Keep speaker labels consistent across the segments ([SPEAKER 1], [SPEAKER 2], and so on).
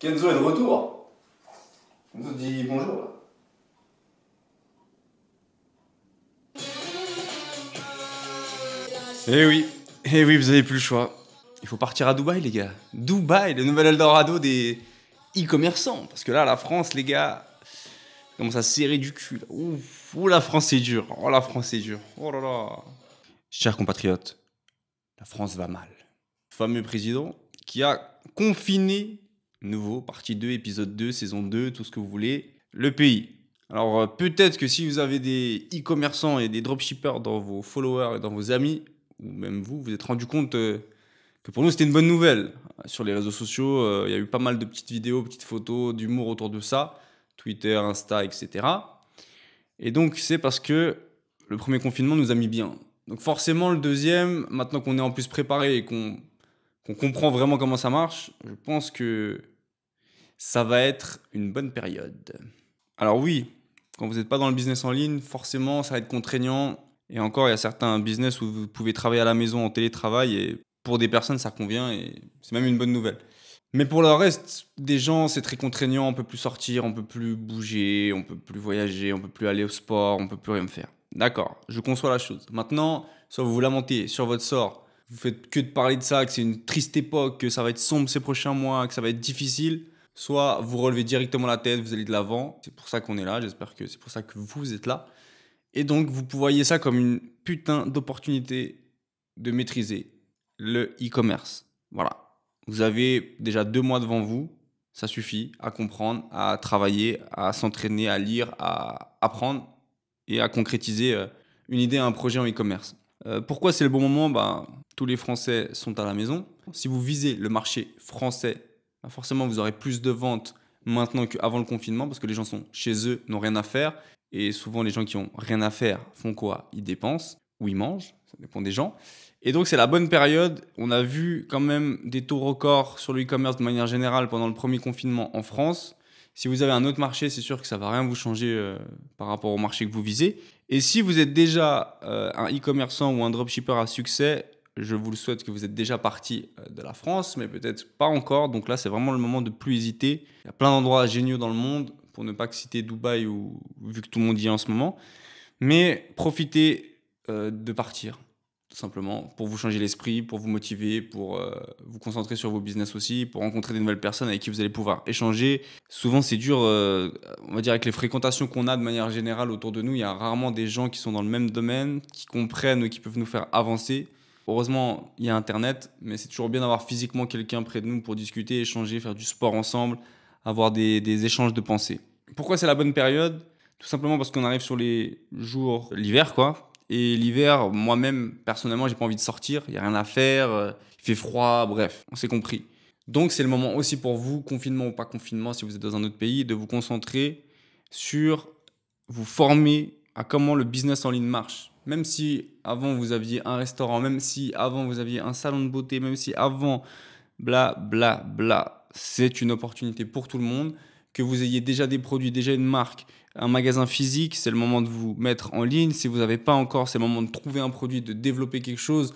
[SPEAKER 1] Kenzo est de retour. Kenzo dit bonjour. Eh oui, eh oui, vous avez plus le choix. Il faut partir à Dubaï, les gars. Dubaï, le nouvel Eldorado des e-commerçants. Parce que là, la France, les gars, commence à serrer du cul. Ouf, oh, la France, est dure. Oh, la France, est dure. Oh là là. Chers compatriotes, la France va mal. fameux président qui a confiné nouveau, partie 2, épisode 2, saison 2, tout ce que vous voulez, le pays. Alors euh, peut-être que si vous avez des e-commerçants et des dropshippers dans vos followers et dans vos amis, ou même vous, vous êtes rendu compte euh, que pour nous c'était une bonne nouvelle. Sur les réseaux sociaux, euh, il y a eu pas mal de petites vidéos, petites photos, d'humour autour de ça, Twitter, Insta, etc. Et donc c'est parce que le premier confinement nous a mis bien. Donc forcément le deuxième, maintenant qu'on est en plus préparé et qu'on comprend vraiment comment ça marche, je pense que ça va être une bonne période. Alors oui, quand vous n'êtes pas dans le business en ligne, forcément, ça va être contraignant. Et encore, il y a certains business où vous pouvez travailler à la maison en télétravail et pour des personnes, ça convient et c'est même une bonne nouvelle. Mais pour le reste, des gens, c'est très contraignant. On peut plus sortir, on peut plus bouger, on peut plus voyager, on peut plus aller au sport, on peut plus rien faire. D'accord, je conçois la chose. Maintenant, soit vous vous lamentez sur votre sort, vous faites que de parler de ça, que c'est une triste époque, que ça va être sombre ces prochains mois, que ça va être difficile. Soit vous relevez directement la tête, vous allez de l'avant. C'est pour ça qu'on est là. J'espère que c'est pour ça que vous êtes là. Et donc, vous voyez ça comme une putain d'opportunité de maîtriser le e-commerce. Voilà. Vous avez déjà deux mois devant vous. Ça suffit à comprendre, à travailler, à s'entraîner, à lire, à apprendre et à concrétiser euh, une idée, un projet en e-commerce. Euh, pourquoi c'est le bon moment bah, Tous les Français sont à la maison. Si vous visez le marché français ben, forcément vous aurez plus de ventes maintenant qu'avant le confinement parce que les gens sont chez eux, n'ont rien à faire. Et souvent les gens qui ont rien à faire font quoi Ils dépensent ou ils mangent, ça dépend des gens. Et donc c'est la bonne période. On a vu quand même des taux records sur le commerce de manière générale pendant le premier confinement en France. Si vous avez un autre marché, c'est sûr que ça ne va rien vous changer euh, par rapport au marché que vous visez. Et si vous êtes déjà euh, un e-commerçant ou un dropshipper à succès, je vous le souhaite que vous êtes déjà parti euh, de la France, mais peut-être pas encore. Donc là, c'est vraiment le moment de plus hésiter. Il y a plein d'endroits géniaux dans le monde, pour ne pas citer Dubaï, ou vu que tout le monde y est en ce moment. Mais profitez euh, de partir, tout simplement, pour vous changer l'esprit, pour vous motiver, pour euh, vous concentrer sur vos business aussi, pour rencontrer des nouvelles personnes avec qui vous allez pouvoir échanger. Souvent, c'est dur, on va dire, avec les fréquentations qu'on a de manière générale autour de nous, il y a rarement des gens qui sont dans le même domaine, qui comprennent ou qui peuvent nous faire avancer heureusement, il y a Internet, mais c'est toujours bien d'avoir physiquement quelqu'un près de nous pour discuter, échanger, faire du sport ensemble, avoir des, échanges de pensées. Pourquoi c'est la bonne période Tout simplement parce qu'on arrive sur les jours, l'hiver quoi. Et l'hiver, moi-même, personnellement, j'ai pas envie de sortir, il n'y a rien à faire, euh, il fait froid, bref, on s'est compris. Donc c'est le moment aussi pour vous, confinement ou pas confinement, si vous êtes dans un autre pays, de vous concentrer sur vous former à comment le business en ligne marche même si avant vous aviez un restaurant, même si avant vous aviez un salon de beauté, même si avant, bla, bla, bla, c'est une opportunité pour tout le monde. Que vous ayez déjà des produits, déjà une marque, un magasin physique, c'est le moment de vous mettre en ligne. Si vous n'avez pas encore, c'est le moment de trouver un produit, de développer quelque chose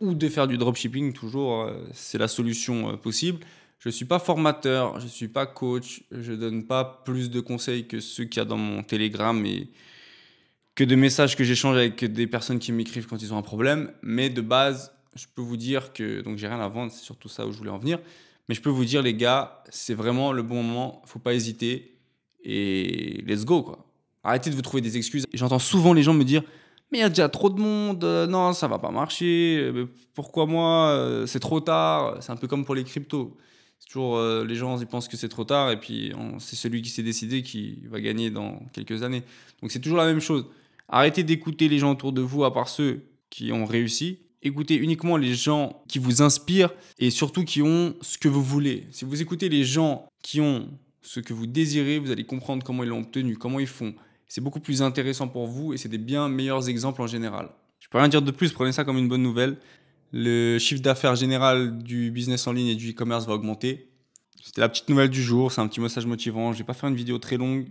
[SPEAKER 1] ou de faire du dropshipping, toujours, euh, c'est la solution euh, possible. Je ne suis pas formateur, je ne suis pas coach, je ne donne pas plus de conseils que ceux qu'il y a dans mon télégramme. et, de messages que j'échange avec des personnes qui m'écrivent quand ils ont un problème. Mais de base, je peux vous dire que. Donc, j'ai rien à vendre, c'est surtout ça où je voulais en venir. Mais je peux vous dire, les gars, c'est vraiment le bon moment. Faut pas hésiter. Et let's go, quoi. Arrêtez de vous trouver des excuses. J'entends souvent les gens me dire Mais il y a déjà trop de monde. Euh, non, ça va pas marcher. Euh, pourquoi moi euh, C'est trop tard. C'est un peu comme pour les cryptos. C'est toujours les gens, ils pensent que c'est trop tard. Et puis, c'est celui qui s'est décidé qui va gagner dans quelques années. Donc, c'est toujours la même chose. Arrêtez d'écouter les gens autour de vous, à part ceux qui ont réussi. Écoutez uniquement les gens qui vous inspirent et surtout qui ont ce que vous voulez. Si vous écoutez les gens qui ont ce que vous désirez, vous allez comprendre comment ils l'ont obtenu, comment ils font. C'est beaucoup plus intéressant pour vous et c'est des bien meilleurs exemples en général. Je peux rien dire de plus, prenez ça comme une bonne nouvelle. Le chiffre d'affaires général du business en ligne et du e-commerce va augmenter. C'était la petite nouvelle du jour, c'est un petit message motivant. Je vais pas faire une vidéo très longue.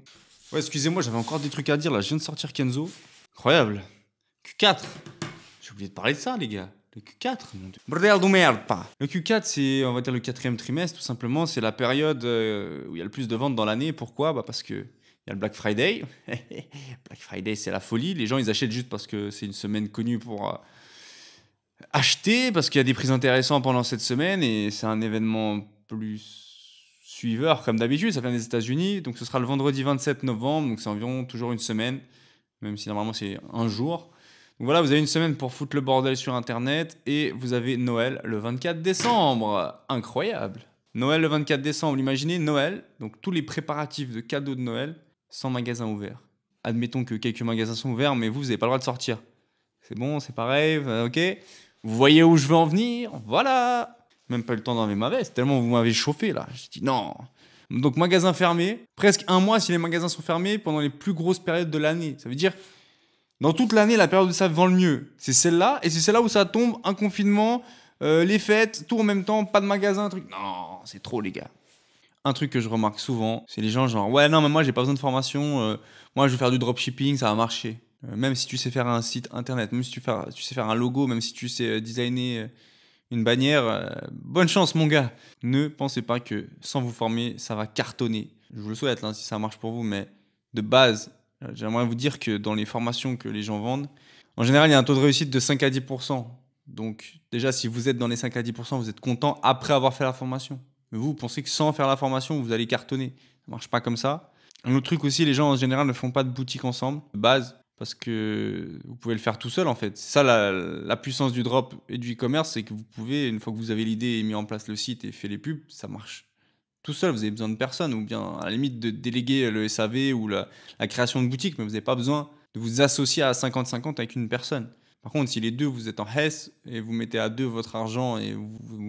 [SPEAKER 1] excusez-moi, j'avais encore des trucs à dire là. Je viens de sortir Kenzo. Incroyable. Q4. J'ai oublié de parler de ça, les gars. Le Q4, mon dieu. Bordel de merde, pas. Le Q4, c'est, on va dire, le quatrième trimestre, tout simplement. C'est la période euh, où il y a le plus de ventes dans l'année. Pourquoi bah Parce que il y a le Black Friday. Black Friday, c'est la folie. Les gens, ils achètent juste parce que c'est une semaine connue pour euh, acheter, parce qu'il y a des prix intéressants pendant cette semaine. Et c'est un événement plus suiveur, comme d'habitude. Ça vient des États-Unis. Donc, ce sera le vendredi 27 novembre. Donc, c'est environ toujours une semaine même si normalement c'est un jour. Donc voilà, vous avez une semaine pour foutre le bordel sur Internet et vous avez Noël le 24 décembre. Incroyable. Noël le 24 décembre, imaginez Noël, donc tous les préparatifs de cadeaux de Noël sans magasin ouvert. Admettons que quelques magasins sont ouverts, mais vous, vous n'avez pas le droit de sortir. C'est bon, c'est pareil, euh, ok Vous voyez où je veux en venir Voilà Même pas le temps d'enlever ma veste, tellement vous m'avez chauffé là. J'ai dit non, donc magasin fermé, presque un mois si les magasins sont fermés pendant les plus grosses périodes de l'année. Ça veut dire dans toute l'année la période où ça vend le mieux, c'est celle-là et c'est celle-là où ça tombe un confinement, euh, les fêtes, tout en même temps, pas de magasin, un truc. Non, c'est trop les gars. Un truc que je remarque souvent, c'est les gens genre ouais non mais moi j'ai pas besoin de formation, euh, moi je veux faire du dropshipping, ça va marcher. Euh, même si tu sais faire un site internet, même si tu, tu sais faire un logo, même si tu sais designer une bannière. Euh, bonne chance, mon gars. Ne pensez pas que sans vous former, ça va cartonner. Je vous le souhaite, hein, si ça marche pour vous, mais de base, euh, j'aimerais vous dire que dans les formations que les gens vendent, en général, il y a un taux de réussite de 5 à 10 Donc, déjà, si vous êtes dans les 5 à 10 vous êtes content après avoir fait la formation. Mais vous, pensez que sans faire la formation, vous allez cartonner. Ça marche pas comme ça. Un autre truc aussi, les gens en général ne font pas de boutique ensemble. De base, parce que vous pouvez le faire tout seul en fait. C'est ça la, puissance du drop et du e-commerce, c'est que vous pouvez, une fois que vous avez l'idée et mis en place le site et fait les pubs, ça marche tout seul, vous avez besoin de personne, ou bien à la limite de déléguer le SAV ou la, création de boutique, mais vous n'avez pas besoin de vous associer à 50-50 avec une personne. Par contre, si les deux, vous êtes en Hess et vous mettez à deux votre argent et vous vous,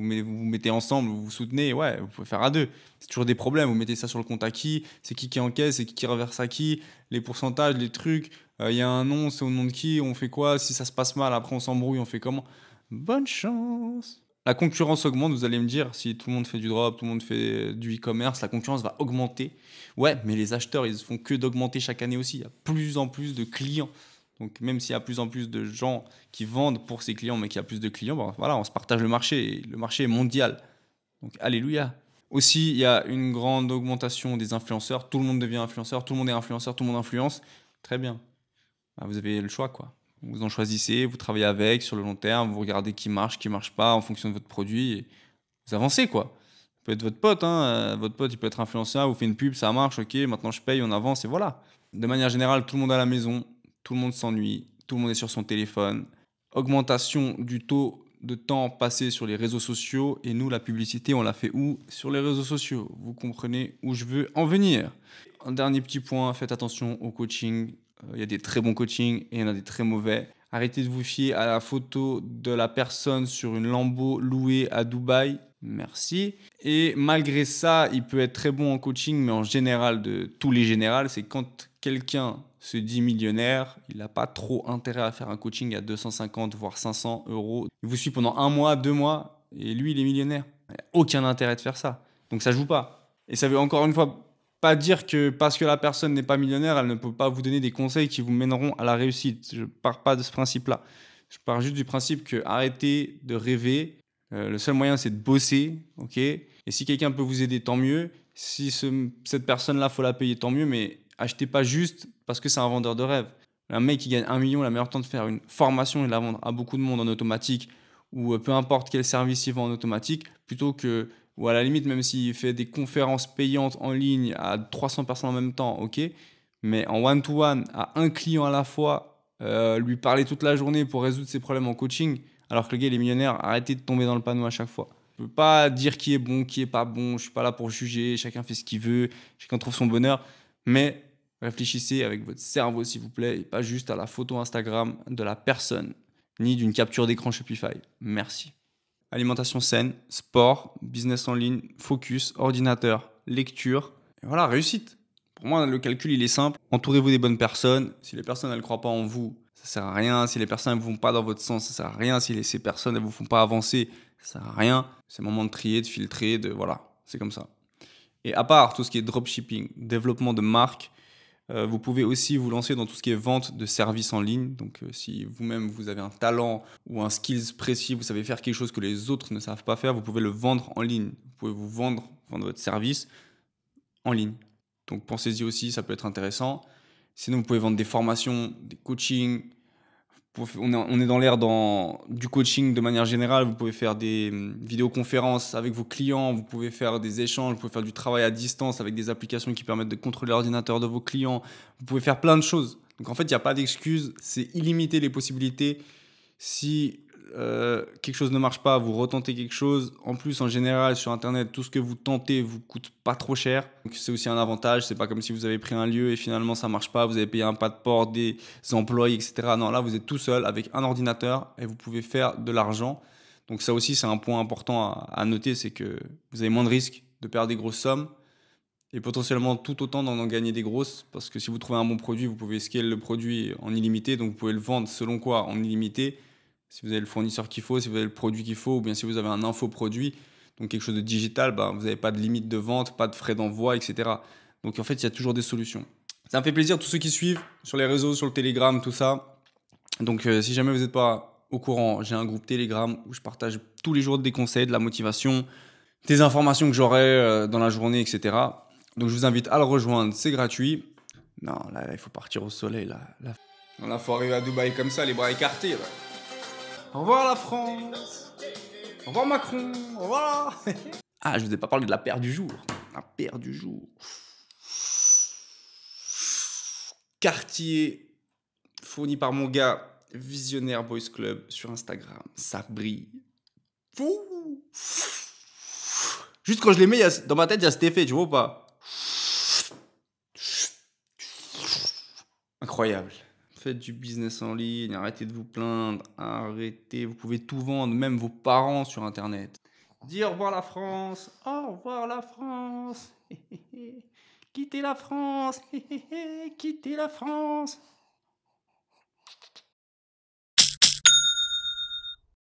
[SPEAKER 1] mettez ensemble, vous vous soutenez, ouais, vous pouvez faire à deux. C'est toujours des problèmes. Vous mettez ça sur le compte à qui C'est qui qui encaisse C'est qui qui reverse à qui Les pourcentages, les trucs, euh, il y a un nom, c'est au nom de qui, on fait quoi, si ça se passe mal, après on s'embrouille, on fait comment. Bonne chance La concurrence augmente, vous allez me dire, si tout le monde fait du drop, tout le monde fait du e-commerce, la concurrence va augmenter. Ouais, mais les acheteurs, ils font que d'augmenter chaque année aussi. Il y a plus en plus de clients. Donc même s'il y a plus en plus de gens qui vendent pour ses clients, mais qu'il y a plus de clients, ben, voilà, on se partage le marché. le marché est mondial. Donc alléluia. Aussi, il y a une grande augmentation des influenceurs. Tout le monde devient influenceur, tout le monde est influenceur, tout le monde influence. Très bien. Bah, vous avez le choix, quoi. Vous en choisissez, vous travaillez avec sur le long terme, vous regardez qui marche, qui marche pas en fonction de votre produit, et vous avancez, quoi. Ça peut être votre pote, hein. Euh, votre pote, il peut être influenceur, vous faites une pub, ça marche, ok, maintenant je paye, on avance, et voilà. De manière générale, tout le monde à la maison, tout le monde s'ennuie, tout le monde est sur son téléphone. Augmentation du taux de temps passé sur les réseaux sociaux, et nous, la publicité, on la fait où Sur les réseaux sociaux. Vous comprenez où je veux en venir. Un dernier petit point, faites attention au coaching, euh, il y a des très bons coachings et il y en a des très mauvais. Arrêtez de vous fier à la photo de la personne sur une lambeau louée à Dubaï. Merci. Et malgré ça, il peut être très bon en coaching, mais en général, de tous les générales, c'est quand quelqu'un se dit millionnaire, il n'a pas trop intérêt à faire un coaching à 250 voire 500 euros. Il vous suit pendant un mois, deux mois, et lui, il est millionnaire. Il aucun intérêt de faire ça. Donc ça joue pas. Et ça veut encore une fois pas dire que parce que la personne n'est pas millionnaire, elle ne peut pas vous donner des conseils qui vous mèneront à la réussite. Je pars pas de ce principe-là. Je pars juste du principe que arrêtez de rêver. Euh, le seul moyen, c'est de bosser, ok. Et si quelqu'un peut vous aider, tant mieux. Si cette personne-là, faut la payer, tant mieux. Mais achetez pas juste parce que c'est un vendeur de rêve. Un mec qui gagne un million, la meilleure temps de faire une formation et de la vendre à beaucoup de monde en automatique ou euh, peu importe quel service il vend en automatique, plutôt que ou à la limite, même s'il fait des conférences payantes en ligne à 300 personnes en même temps, ok, mais en one-to-one, à un client à la fois, euh, lui parler toute la journée pour résoudre ses problèmes en coaching, alors que le gars, il est millionnaire, arrêtez de tomber dans le panneau à chaque fois. Je peux pas dire qui est bon, qui est pas bon, je ne suis pas là pour juger, chacun fait ce qu'il veut, chacun trouve son bonheur, mais réfléchissez avec votre cerveau, s'il vous plaît, et pas juste à la photo Instagram de la personne, ni d'une capture d'écran Shopify. Merci alimentation saine, sport, business en ligne, focus, ordinateur, lecture. Et voilà, réussite. Pour moi, le calcul, il est simple. Entourez-vous des bonnes personnes. Si les personnes, ne croient pas en vous, ça sert à rien. Si les personnes ne vont pas dans votre sens, ça sert à rien. Si les, ces personnes ne vous font pas avancer, ça sert à rien. C'est le moment de trier, de filtrer, de voilà. C'est comme ça. Et à part tout ce qui est dropshipping, développement de marque, euh, vous pouvez aussi vous lancer dans tout ce qui est vente de services en ligne. Donc euh, si vous-même vous avez un talent ou un skills précis, vous savez faire quelque chose que les autres ne savent pas faire, vous pouvez le vendre en ligne. Vous pouvez vous vendre, vendre votre service en ligne. Donc pensez-y aussi, ça peut être intéressant. Sinon, vous pouvez vendre des formations, des coachings, on est, dans l'ère du coaching de manière générale. Vous pouvez faire des hum, vidéoconférences avec vos clients, vous pouvez faire des échanges, vous pouvez faire du travail à distance avec des applications qui permettent de contrôler l'ordinateur de vos clients. Vous pouvez faire plein de choses. Donc en fait, il n'y a pas d'excuse, c'est illimité les possibilités. Si euh, quelque chose ne marche pas, vous retentez quelque chose. En plus, en général, sur Internet, tout ce que vous tentez vous coûte pas trop cher. Donc c'est aussi un avantage. C'est pas comme si vous avez pris un lieu et finalement ça marche pas, vous avez payé un pas de port, des employés, etc. Non, là, vous êtes tout seul avec un ordinateur et vous pouvez faire de l'argent. Donc ça aussi, c'est un point important à, noter, c'est que vous avez moins de risques de perdre des grosses sommes et potentiellement tout autant d'en gagner des grosses, parce que si vous trouvez un bon produit, vous pouvez scaler le produit en illimité, donc vous pouvez le vendre selon quoi En illimité, si vous avez le fournisseur qu'il faut, si vous avez le produit qu'il faut, ou bien si vous avez un infoproduit, donc quelque chose de digital, ben, vous n'avez pas de limite de vente, pas de frais d'envoi, etc. Donc en fait, il y a toujours des solutions. Ça me fait plaisir, tous ceux qui suivent sur les réseaux, sur le Telegram, tout ça. Donc euh, si jamais vous n'êtes pas au courant, j'ai un groupe Telegram où je partage tous les jours des conseils, de la motivation, des informations que j'aurai euh, dans la journée, etc. Donc je vous invite à le rejoindre, c'est gratuit. Non, là, il faut partir au soleil, là. là. a faut arriver à Dubaï comme ça, les bras écartés. Au revoir la France. Au revoir Macron. Au revoir. ah, je vous ai pas parlé de la paire du jour. La paire du jour. Quartier fourni par mon gars Visionnaire Boys Club sur Instagram. Ça brille. Juste quand je les mets, dans ma tête, il y a cet effet, tu vois ou pas Incroyable faites du business en ligne, arrêtez de vous plaindre, arrêtez, vous pouvez tout vendre, même vos parents sur Internet. Dire au revoir la France, au revoir la France, quittez la France, quittez la France.